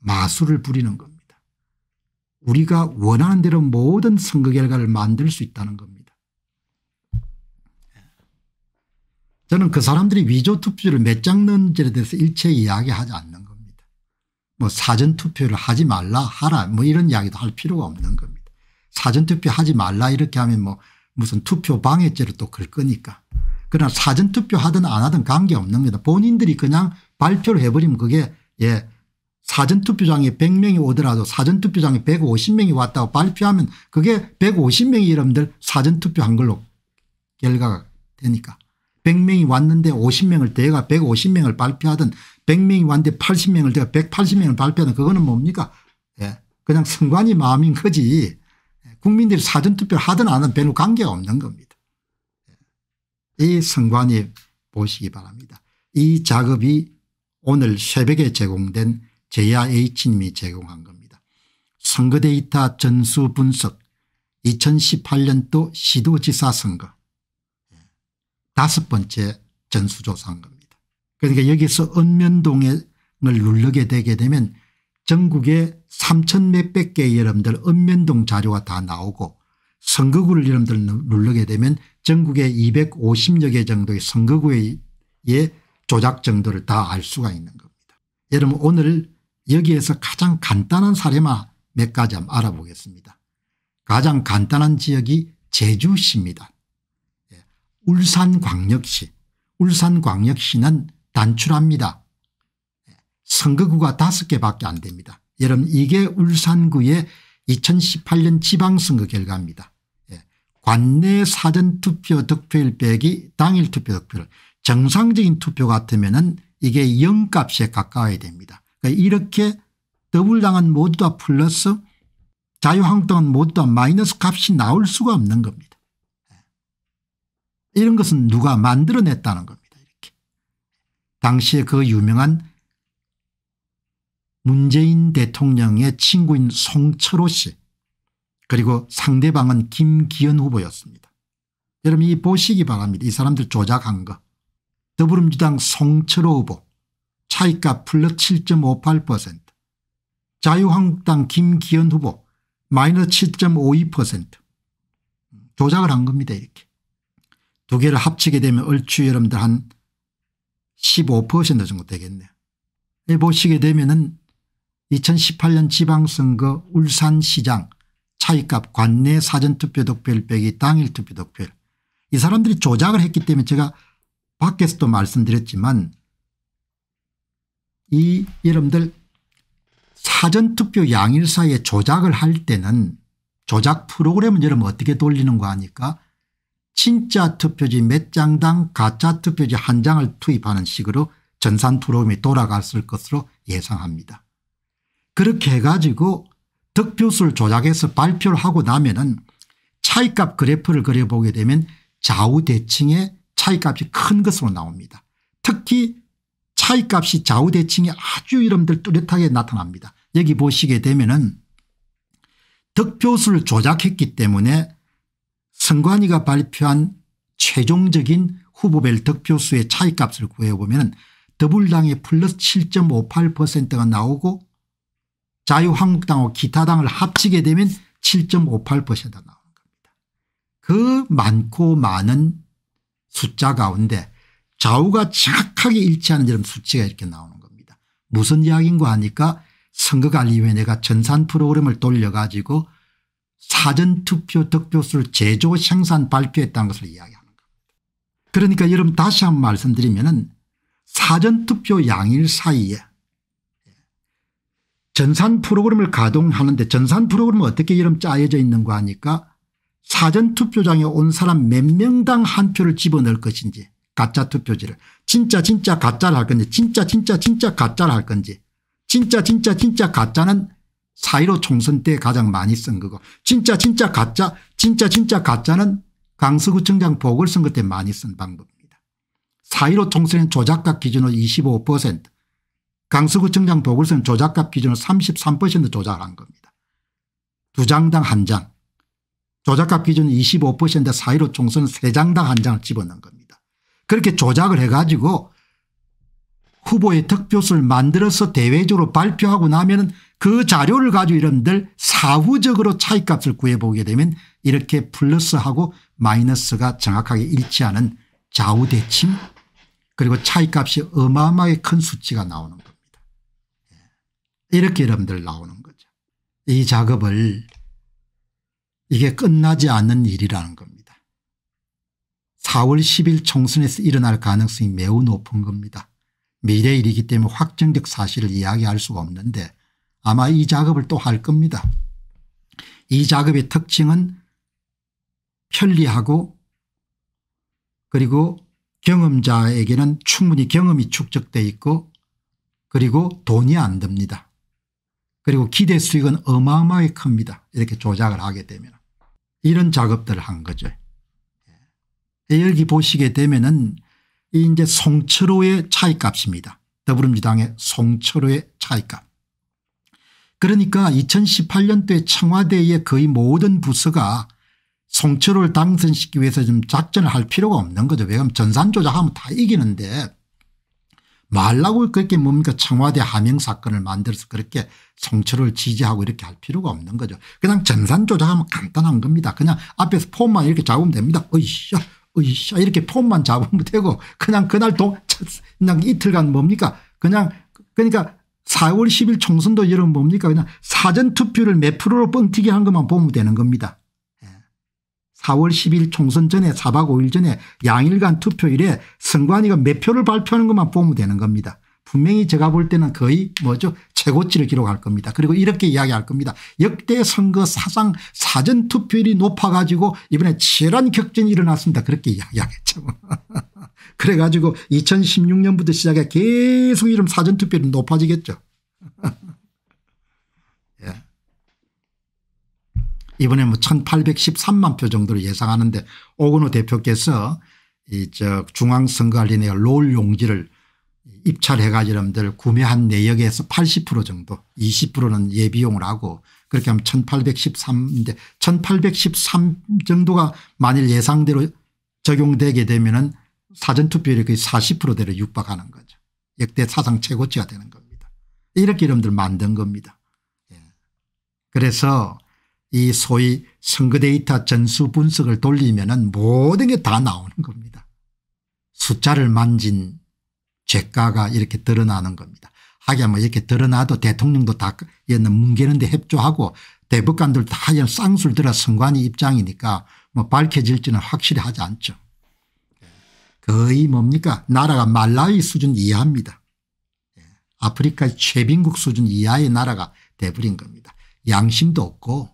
마술을 부리는 겁니다. 우리가 원하는 대로 모든 선거 결과를 만들 수 있다는 겁니다. 저는 그 사람들이 위조 투표를 몇장넣는지에 대해서 일체 이야기하지 않는 겁니다. 뭐 사전 투표를 하지 말라 하라 뭐 이런 이야기도 할 필요가 없는 겁니다. 사전 투표 하지 말라 이렇게 하면 뭐 무슨 투표 방해죄로 또걸 거니까. 그러나 사전 투표 하든 안 하든 관계없는 겁니다. 본인들이 그냥 발표를 해버리면 그게 예 사전투표장에 100명이 오더라도 사전투표장에 150명이 왔다고 발표하면 그게 150명이 여러분들 사전투표한 걸로 결과가 되니까 100명이 왔는데 50명을 대가 150명을 발표하든 100명이 왔는데 80명을 대가 180명을 발표하든 그거는 뭡니까 예. 그냥 선관위 마음인 거지 예, 국민들이 사전투표를 하든 안 하든 별로 관계가 없는 겁니다. 예, 이 선관위 보시기 바랍니다. 이 작업이 오늘 새벽에 제공된 JRH님이 제공한 겁니다. 선거 데이터 전수 분석 2018년도 시도지사 선거 예. 다섯 번째 전수조사한 겁니다. 그러니까 여기서 읍면동을 눌러게 되게 되면 전국에 3천 몇백 개의 여러분들 읍면동 자료가 다 나오고 선거구를 여러분들 눌러게 되면 전국에 250여 개 정도의 선거구의 조작 정도를 다 알 수가 있는 겁니다. 여러분 오늘 여기에서 가장 간단한 사례만 몇 가지 한번 알아보겠습니다. 가장 간단한 지역이 제주시입니다. 예, 울산광역시 울산광역시는 단출합니다. 예, 선거구가 5개밖에 안 됩니다. 여러분 이게 울산구의 2018년 지방선거 결과입니다. 예, 관내 사전투표 득표율 빼기 당일 투표 득표율 정상적인 투표 같으면 은 이게 0값에 가까워야 됩니다. 그러니까 이렇게 더블당은 모두 다 플러스 자유한국당은 모두 다 마이너스 값이 나올 수가 없는 겁니다. 이런 것은 누가 만들어냈다는 겁니다. 이렇게. 당시에 그 유명한 문재인 대통령의 친구인 송철호 씨 그리고 상대방은 김기현 후보였습니다. 여러분 이 보시기 바랍니다. 이 사람들 조작한 거. 더불어민주당 송철호 후보 차이값 플러7.58% 자유한국당 김기현 후보 마이너스 7.52% 조작을 한 겁니다 이렇게. 두 개를 합치게 되면 얼추 여러분들 한 15% 정도 되겠네요. 예, 보시게 되면은 2018년 지방선거 울산시장 차이값 관내 사전투표 독표를 빼기 당일 투표 독표를이 사람들이 조작을 했기 때문에 제가 밖에서도 말씀드렸지만 이 여러분들 사전투표 양일사에 조작을 할 때는 조작 프로그램은 여러분 어떻게 돌리는 거 아니까 진짜 투표지 몇 장당 가짜 투표지 한 장을 투입하는 식으로 전산 프로그램이 돌아갔을 것으로 예상합니다. 그렇게 해가지고 득표수를 조작해서 발표를 하고 나면은 차이값 그래프를 그려보게 되면 좌우 대칭의 차이값이 큰 것으로 나옵니다. 특히 파이값이 좌우대칭이 아주 이름들 뚜렷하게 나타납니다. 여기 보시게 되면은 득표수를 조작했기 때문에 선관위가 발표한 최종적인 후보별 득표수의 차이값을 구해보면 더불당의 플러스 7.58%가 나오고 자유한국당하고 기타당을 합치게 되면 7.58%가 나오니다그 많고 많은 숫자 가운데 좌우가 정확하게 일치하는 이런 수치가 이렇게 나오는 겁니다. 무슨 이야기인가 하니까 선거관리위원회가 전산 프로그램을 돌려가지고 사전투표 득표수를 제조 생산 발표했다는 것을 이야기하는 겁니다. 그러니까 여러분 다시 한번 말씀드리면 은 사전투표 양일 사이에 전산 프로그램을 가동하는데 전산 프로그램은 어떻게 여러 짜여져 있는가 하니까 사전투표장에 온 사람 몇 명당 한 표를 집어넣을 것인지 가짜 투표지를 진짜 진짜 가짜를 할 건지 진짜 진짜 진짜 가짜를 할 건지 진짜 진짜 진짜 가짜는 4 1 5 총선 때 가장 많이 쓴 거고 진짜 진짜 가짜 진짜 진짜 가짜는 강서구청장 보궐선거 때 많이 쓴 방법입니다. 4 1 5 총선은 조작값 기준으로 25% 강서구청장 보궐선거 조작값 기준으로 33% 조작한 겁니다. 두 장당 한 장. 조작값 기준 25% 4 1 5 총선은 세 장당 한 장을 집어넣은 겁니다. 그렇게 조작을 해가지고 후보의 득표수를 만들어서 대외적으로 발표하고 나면 그 자료를 가지고 이런들 사후적으로 차이값을 구해보게 되면 이렇게 플러스하고 마이너스가 정확하게 일치하는 좌우대칭 그리고 차이값이 어마어마하게 큰 수치가 나오는 겁니다. 예. 이렇게 여러분들 나오는 거죠. 이 작업을 이게 끝나지 않는 일이라는 겁니다. 4월 10일 총선에서 일어날 가능성이 매우 높은 겁니다. 미래일이기 때문에 확정적 사실을 이야기할 수가 없는데 아마 이 작업을 또 할 겁니다. 이 작업의 특징은 편리하고 그리고 경험자에게는 충분히 경험이 축적돼 있고 그리고 돈이 안 듭니다. 그리고 기대 수익은 어마어마하게 큽니다. 이렇게 조작을 하게 되면 이런 작업들을 한 거죠. 여기 보시게 되면은 이제 송철호의 차이값입니다. 더불어민주당의 송철호의 차이값. 그러니까 2018년도에 청와대의 거의 모든 부서가 송철호를 당선시키기 위해서 좀 작전을 할 필요가 없는 거죠. 왜냐하면 전산 조작하면 다 이기는데 말라고 그렇게 뭡니까 청와대 하명 사건을 만들어서 그렇게 송철호를 지지하고 이렇게 할 필요가 없는 거죠. 그냥 전산 조작하면 간단한 겁니다. 그냥 앞에서 폼만 이렇게 잡으면 됩니다. 어이씨 으이씨 이렇게 폼만 잡으면 되고 그냥 그날 동 그냥 이틀간 뭡니까 그냥 그러니까 4월 10일 총선도 여러분 뭡니까 그냥 사전투표를 몇 프로로 뻥튀기 한 것만 보면 되는 겁니다. 4월 예. 10일 총선 전에 4박 5일 전에 양일간 투표일에 선관위가 몇 표를 발표하는 것만 보면 되는 겁니다. 분명히 제가 볼 때는 거의 뭐죠 최고치를 기록할 겁니다. 그리고 이렇게 이야기할 겁니다. 역대 선거 사상 사전투표율이 높아가지고 이번에 치열한 격전이 일어났습니다. 그렇게 이야기하겠죠. 그래가지고 2016년부터 시작해 계속 이름 사전투표율이 높아지겠죠. 예. 이번에 뭐 1813만 표 정도를 예상하는데 오건호 대표께서 이저 중앙선거관리위원회 롤 용지를 입찰해가지고 여러분들 구매한 내역에서 80% 정도 20%는 예비용을 하고 그렇게 하면 1813인데 1813 정도가 만일 예상대로 적용되게 되면 은 사전투표율이 거의 40%대로 육박하는 거죠. 역대 사상 최고치가 되는 겁니다. 이렇게 여러분들 만든 겁니다. 예. 그래서 이 소위 선거 데이터 전수 분석을 돌리면 은 모든 게 다 나오는 겁니다. 숫자를 만진 죄가가 이렇게 드러나는 겁니다. 하기야 뭐 이렇게 드러나도 대통령도 다 옛날 뭉개는데 협조하고 대법관들 다 쌍술 들어 선관위 입장이니까 뭐 밝혀질지는 확실히 하지 않죠. 거의 뭡니까 나라가 말라위 수준 이하입니다. 예. 아프리카의 최빈국 수준 이하의 나라가 돼버린 겁니다. 양심도 없고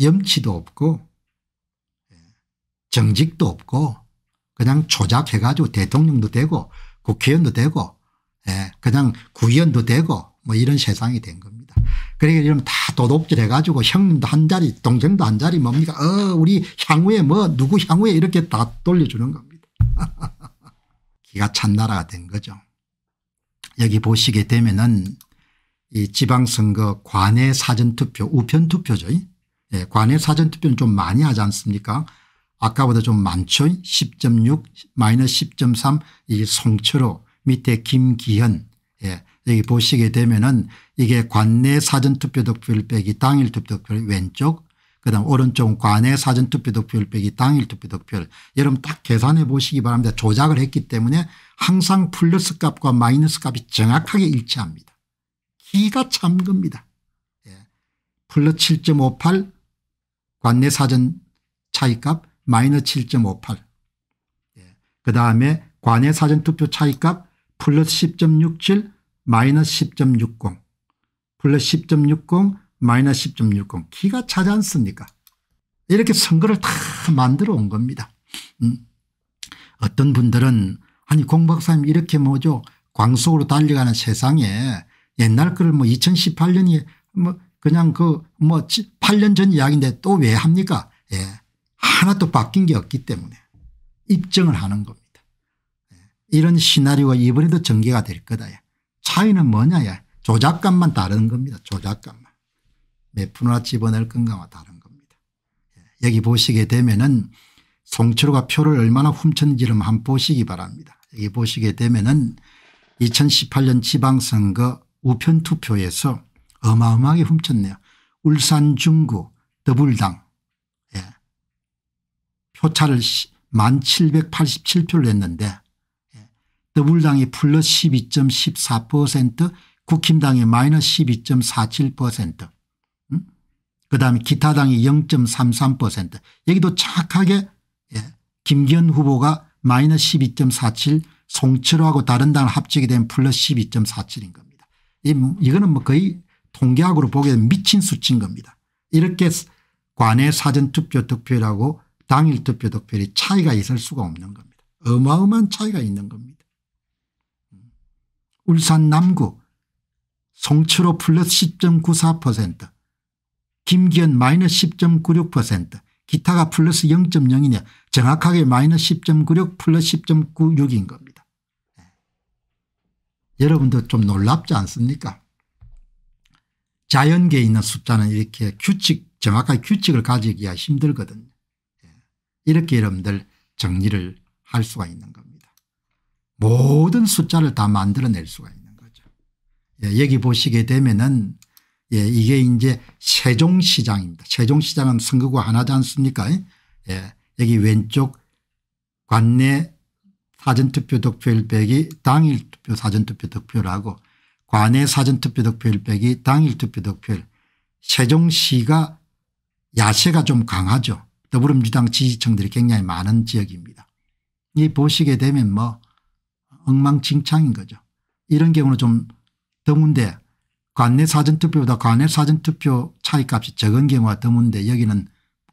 염치도 없고 예. 정직도 없고 그냥 조작해가지고 대통령도 되고 국회의원도 되고 예, 그냥 구의원도 되고 뭐 이런 세상이 된 겁니다. 그러니까 이러면 다 도둑질 해가지고 형님도 한 자리 동생도 한 자리 뭡니까 어 우리 향후에 뭐 누구 향후에 이렇게 다 돌려주는 겁니다. 기가 찬 나라가 된 거죠. 여기 보시게 되면은 이 지방선거 관외 사전투표 우편투표죠. 예, 관외 사전투표는 좀 많이 하지 않습니까 아까보다 좀 많죠. 10.6 마이너스 10.3 이게 송철호 밑에 김기현 예. 여기 보시게 되면은 이게 관내 사전투표 득표율 빼기 당일 투표 득표율 왼쪽 그다음 오른쪽 관내 사전투표 득표율 빼기 당일 투표 득표율 여러분 딱 계산해 보시기 바랍니다. 조작을 했기 때문에 항상 플러스 값과 마이너스 값이 정확하게 일치합니다. 기가 참 겁니다. 예. 플러스 7.58 관내 사전 차이값 마이너 7.58. 예. 그 다음에 관외 사전투표 차이값 플러스 10.67 마이너스 10.60 플러스 10.60 마이너스 10.60 기가 차지 않습니까 이렇게 선거를 다 만들어 온 겁니다. 음. 어떤 분들은 아니 공 박사님 이렇게 뭐죠 광속으로 달려가는 세상에 옛날 글을 뭐 2018년이 뭐 그냥 그 뭐 8년 전 이야기인데 또 왜 합니까 예. 하나도 바뀐 게 없기 때문에 입증을 하는 겁니다. 예. 이런 시나리오가 이번에도 전개가 될 거다. 차이는 뭐냐. 조작감만 다른 겁니다. 조작감만. 몇푼나 집어낼 건가와 다른 겁니다. 예. 여기 보시게 되면 은 송철호가 표를 얼마나 훔쳤는지를 한번 보시기 바랍니다. 여기 보시게 되면 은 2018년 지방선거 우편투표에서 어마어마하게 훔쳤네요. 울산 중구 더불당 표차를 1787표를 만 냈는데 예, 더불당이 플러스 12.14% 국힘당이 마이너스 12.47% 음? 그다음에 기타당이 0.33% 여기도 착하게 예. 김기현 후보가 마이너스 12.47 송철호하고 다른 당을 합치게 된 플러스 12.47인 겁니다. 이, 이거는 뭐 거의 통계학으로 보게 되 미친 수치인 겁니다. 이렇게 관외 사전투표 득표율하고 당일 투표 득표율이 차이가 있을 수가 없는 겁니다. 어마어마한 차이가 있는 겁니다. 음. 울산 남구 송철호 플러스 10.94% 김기현 마이너스 10.96% 기타가 플러스 0.0이냐 정확하게 마이너스 10.96 플러스 10.96인 겁니다. 예. 여러분도 좀 놀랍지 않습니까 자연계에 있는 숫자는 이렇게 규칙 정확하 규칙을 가지기가 힘들거든요. 이렇게 여러분들 정리를 할 수가 있는 겁니다. 모든 숫자를 다 만들어낼 수가 있는 거죠. 예, 여기 보시게 되면은 예, 이게 이제 세종시장입니다. 세종시장은 선거구 하나지 않습니까? 예, 여기 왼쪽 관내 사전투표 득표일 빼기 당일 투표 사전투표 득표라고 관내 사전투표 득표일 빼기 당일 투표 득표일 세종시가 야세가 좀 강하죠. 더불어민주당 지지층들이 굉장히 많은 지역입니다. 이 보시게 되면 뭐 엉망진창인 거죠. 이런 경우는 좀 드문데 관내 사전투표보다 관내 사전투표 차이값이 적은 경우가 드문데 여기는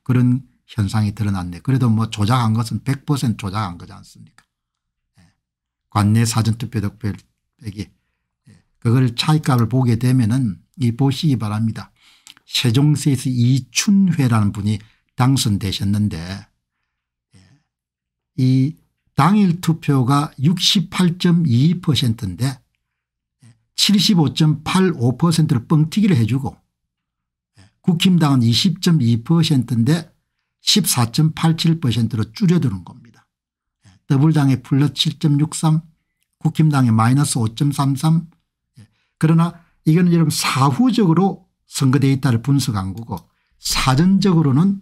그런 현상이 드러났네. 그래도 뭐 조작한 것은 100% 조작한 거지 않습니까 예. 관내 사전투표 득표액이 예. 그걸 차이값을 보게 되면 은이 보시기 바랍니다. 세종시에서 이춘회라는 분이 당선되셨는데 예, 이 당일 투표가 68.22%인데 75.85%를 뻥튀기를 해주고 예, 국힘당은 20.2%인데 14.87%로 줄여드는 겁니다. 더블당의 플러스 7.63 국힘당의 마이너스 5.33 예, 그러나 이건 여러분 사후적으로 선거 데이터를 분석한 거고 사전적으로는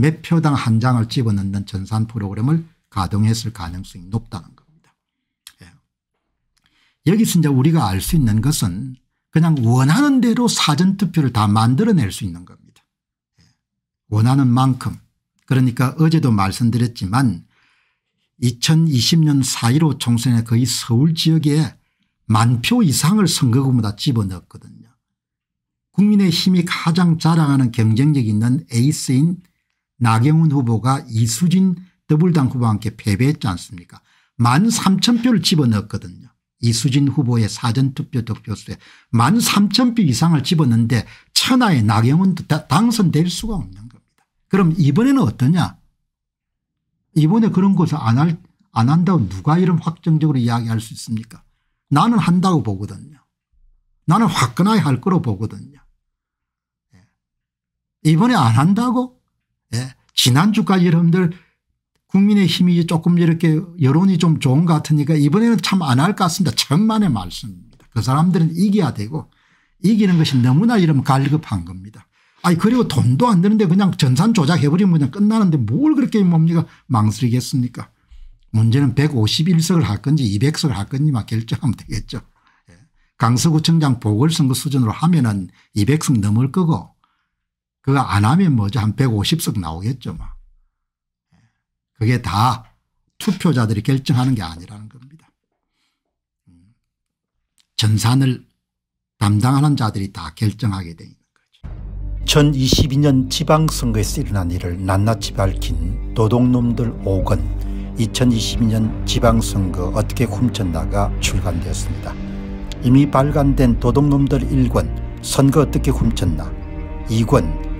몇 표당 한 장을 집어넣는 전산 프로그램을 가동했을 가능성이 높다는 겁니다. 예. 여기서 이제 우리가 알 수 있는 것은 그냥 원하는 대로 사전투표를 다 만들어낼 수 있는 겁니다. 예. 원하는 만큼 그러니까 어제도 말씀드렸지만 2020년 4.15 총선에 거의 서울 지역에 만 표 이상을 선거구마다 집어넣었거든요. 국민의힘이 가장 자랑하는 경쟁력 있는 에이스인 나경원 후보가 이수진 더블당 후보와 함께 패배했지 않습니까 만 삼천 표를 집어넣었거든요. 이수진 후보의 사전투표 득표수에 만 삼천 표 이상을 집었는데 천하의 나경원도 당선될 수가 없는 겁니다. 그럼 이번에는 어떠냐 이번에 그런 것을 안, 할, 안 한다고 누가 이런 확정적으로 이야기할 수 있습니까 나는 한다고 보거든요. 나는 화끈하게 할 거로 보거든요. 예. 이번에 안 한다고 예. 지난주까지 여러분들 국민의힘이 조금 이렇게 여론이 좀 좋은 것 같으니까 이번에는 참 안 할 것 같습니다. 천만의 말씀입니다. 그 사람들은 이겨야 되고 이기는 것이 너무나 이러면 갈급한 겁니다. 아니 그리고 돈도 안 되는데 그냥 전산 조작해버리면 그냥 끝나는데 뭘 그렇게 뭡니까 망설이겠습니까 문제는 151석을 할 건지 200석을 할 건지 막 결정하면 되겠죠. 예. 강서구청장 보궐선거 수준으로 하면 은 200석 넘을 거고 그거 안 하면 뭐죠 한 150석 나오겠죠 뭐. 그게 다 투표자들이 결정하는 게 아니라는 겁니다. 음. 전산을 담당하는 자들이 다 결정하게 되는 거죠. 2022년 지방선거에서 일어난 일을 낱낱이 밝힌 도둑놈들 5권 2022년 지방선거 어떻게 훔쳤나가 출간되었습니다. 이미 발간된 도둑놈들 1권 선거 어떻게 훔쳤나 2권